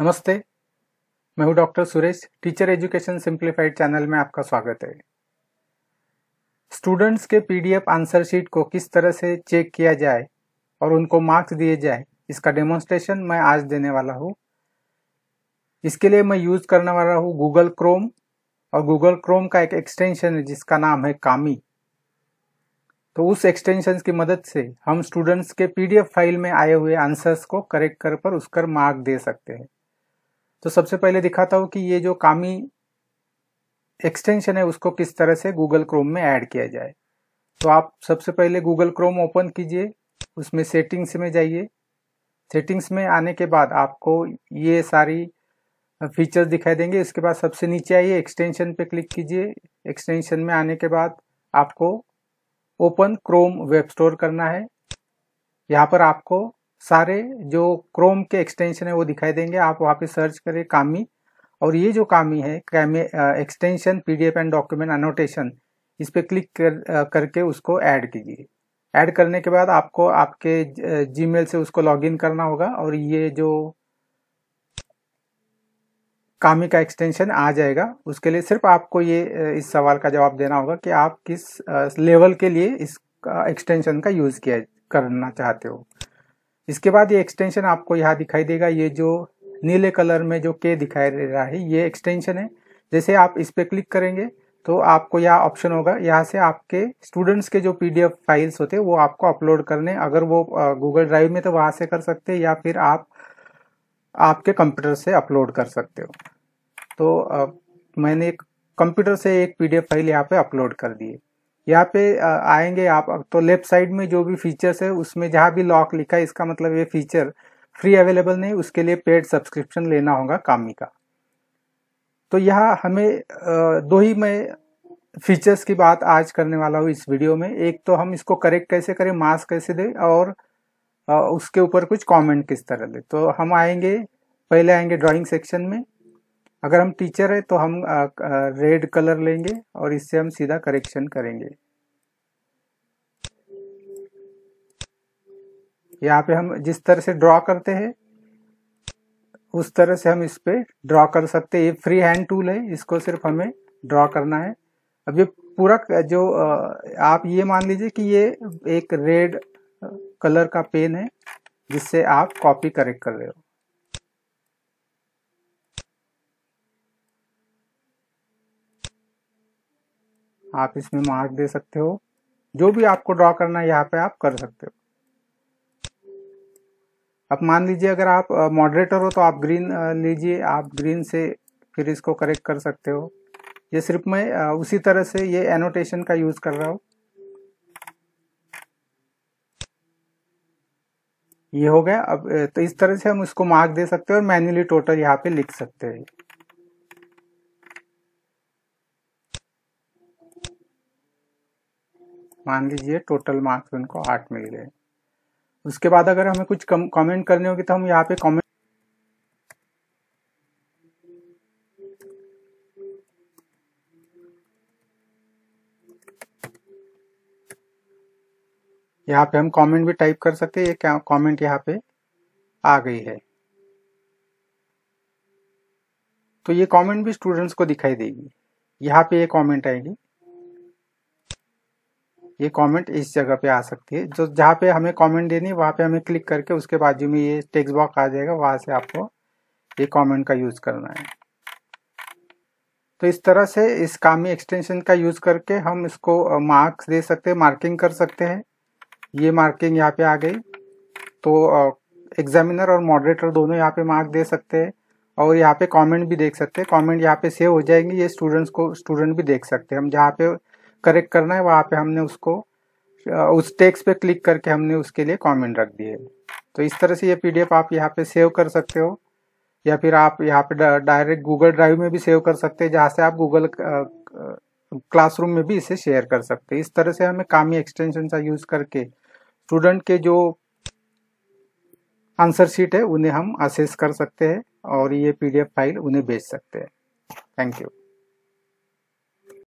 नमस्ते मैं हूं doctor Suresh teacher education simplified channel में आपका स्वागत है स्टूडेंट्स के पीडीएफ आंसर शीट को किस तरह से चेक किया जाए और उनको मार्क्स दिए जाए इसका डेमोन्स्ट्रेशन मैं आज देने वाला हूं इसके लिए मैं यूज करने वाला हूं गूगल क्रोम और गूगल क्रोम का एक एक्सटेंशन है जिसका नाम है कामी तो उस एक्सटेंशन की मदद से हम स्टूडेंट्स के पीडीएफ फाइल में आए हुए आंसर्स को करेक्ट कर पर उस पर मार्क दे सकते हैं तो सबसे पहले दिखाता हूँ कि ये जो कामी एक्सटेंशन है उसको किस तरह से गूगल क्रोम में ऐड किया जाए तो आप सबसे पहले गूगल क्रोम ओपन कीजिए उसमें सेटिंग्स में जाइए सेटिंग्स में आने के बाद आपको ये सारी फीचर्स दिखाई देंगे इसके बाद सबसे नीचे आइए एक्सटेंशन पे क्लिक कीजिए एक्सटेंशन में आने के बाद आपको ओपन क्रोम वेब स्टोर करना है यहाँ पर आपको सारे जो क्रोम के एक्सटेंशन है वो दिखाई देंगे आप वहाँ पे सर्च करें कामी और ये जो कामी है Kami extension PDF and document annotation इस पर क्लिक कर, करके उसको ऐड कीजिए ऐड करने के बाद आपको आपके जीमेल से उसको लॉगिन करना होगा और ये जो कामी का एक्सटेंशन आ जाएगा उसके लिए सिर्फ आपको ये इस सवाल का जवाब देना होगा कि आप किस लेवल के लिए इस एक्सटेंशन का यूज़ किया करना चाहते हो इसके बाद ये एक्सटेंशन आपको यहाँ दिखाई देगा ये जो नीले कलर में जो के दिखाई दे रहा है ये एक्सटेंशन है जैसे आप इस पर क्लिक करेंगे तो आपको यह ऑप्शन होगा यहाँ से आपके स्टूडेंट्स के जो पीडीएफ फाइल्स होते हैं वो आपको अपलोड करने अगर वो गूगल ड्राइव में तो वहाँ से कर सकते हैं या फिर आप आपके कंप्यूटर से अपलोड कर सकते हो तो आ, मैंने कंप्यूटर से एक पीडीएफ फाइल यहाँ पे अपलोड कर दी है यहाँ पे आएंगे आप तो लेफ्ट साइड में जो भी फीचर्स है उसमें जहाँ भी लॉक लिखा है इसका मतलब ये फीचर फ्री अवेलेबल नहीं उसके लिए पेड सब्सक्रिप्शन लेना होगा कामी का तो यहाँ हमें दो ही मैं फीचर्स की बात आज करने वाला हूँ इस वीडियो में एक तो हम इसको करेक्ट कैसे करें मास्क कैसे दें और उसके ऊपर कुछ कमेंट किस तरह दें तो हम आएंगे पहले आएंगे ड्राइंग सेक्शन में अगर हम टीचर है तो हम रेड कलर लेंगे और इससे हम सीधा करेक्शन करेंगे यहाँ पे हम जिस तरह से ड्रॉ करते हैं उस तरह से हम इस पे ड्रॉ कर सकते हैं ये फ्री हैंड टूल है इसको सिर्फ हमें ड्रॉ करना है अब ये पूरा जो आप ये मान लीजिए कि ये एक रेड कलर का पेन है जिससे आप कॉपी करेक्ट कर रहे हो आप इसमें मार्क दे सकते हो जो भी आपको ड्रॉ करना है यहाँ पे आप कर सकते हो अब मान लीजिए अगर आप मॉडरेटर हो तो आप ग्रीन लीजिए आप ग्रीन से फिर इसको करेक्ट कर सकते हो ये सिर्फ मैं उसी तरह से ये एनोटेशन का यूज कर रहा हूँ ये हो गया अब तो इस तरह से हम इसको मार्क दे सकते हैं और मैन्युअली टोटल यहाँ पे लिख सकते हैं मान लीजिए टोटल मार्क्स उनको आठ मिल गए उसके बाद अगर हमें कुछ कम कमेंट करने होगी तो हम यहाँ पे कमेंट यहाँ पे हम कमेंट भी टाइप कर सकते हैं क्या कमेंट यहाँ पे आ गई है तो ये कमेंट भी स्टूडेंट्स को दिखाई देगी यहाँ पे ये कमेंट आएगी ये कमेंट इस जगह पे आ सकती है जो जहाँ पे हमें कमेंट देनी है वहाँ पे हमें क्लिक करके उसके बाजू में ये टेक्स्ट बॉक्स आ जाएगा वहाँ से आपको ये कमेंट का यूज़ करना है तो इस तरह से इस कामी एक्सटेंशन का यूज़ करके हम इसको मार्क्स दे सकते हैं मार्किंग कर सकते हैं ये मार्किंग यहाँ पे आ गई तो एग्जामिनर और मॉडरेटर दोनों यहाँ पे मार्क दे सकते हैं और यहाँ पे कमेंट भी देख सकते हैं कमेंट यहाँ पे सेव हो जाएंगे ये स्टूडेंट्स को स्टूडेंट भी देख सकते हैं हम जहाँ पे करेक्ट करना है वहाँ पे हमने उसको उस टेक्स्ट पे क्लिक करके हमने उसके लिए कमेंट रख दिए तो इस तरह से ये पीडीएफ आप यहाँ पे सेव कर सकते हो या फिर आप यहाँ पे डायरेक्ट गूगल ड्राइव में भी सेव कर सकते हैं जहाँ से आप गूगल क्लासरूम में भी इसे शेयर कर सकते हैं इस तरह से हमें कामी एक्सटेंशन का यूज़ करके स्टूडेंट के जो आंसर शीट है उन्हें हम असेस कर सकते हैं और ये पीडीएफ फाइल उन्हें भेज सकते हैं थैंक यू